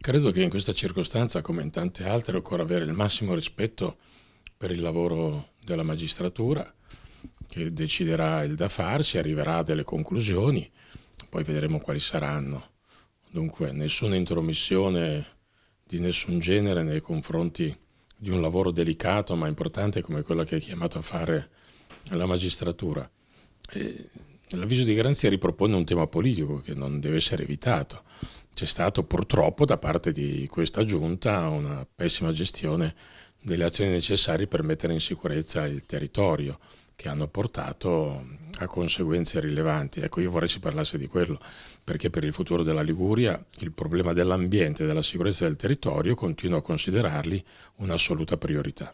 Credo che mhm. in questa circostanza, come in tante altre, occorra avere il massimo rispetto per il lavoro della magistratura, che deciderà il da farsi, arriverà a delle conclusioni, poi vedremo quali saranno. Dunque, nessuna intromissione di nessun genere nei confronti di un lavoro delicato ma importante come quello che è chiamato a fare la magistratura. E l'avviso di garanzia ripropone un tema politico che non deve essere evitato c'è stata purtroppo da parte di questa giunta una pessima gestione delle azioni necessarie per mettere in sicurezza il territorio che hanno portato a conseguenze rilevanti. Ecco, io vorrei si parlasse di quello, perché per il futuro della Liguria il problema dell'ambiente e della sicurezza del territorio continuo a considerarli un'assoluta priorità.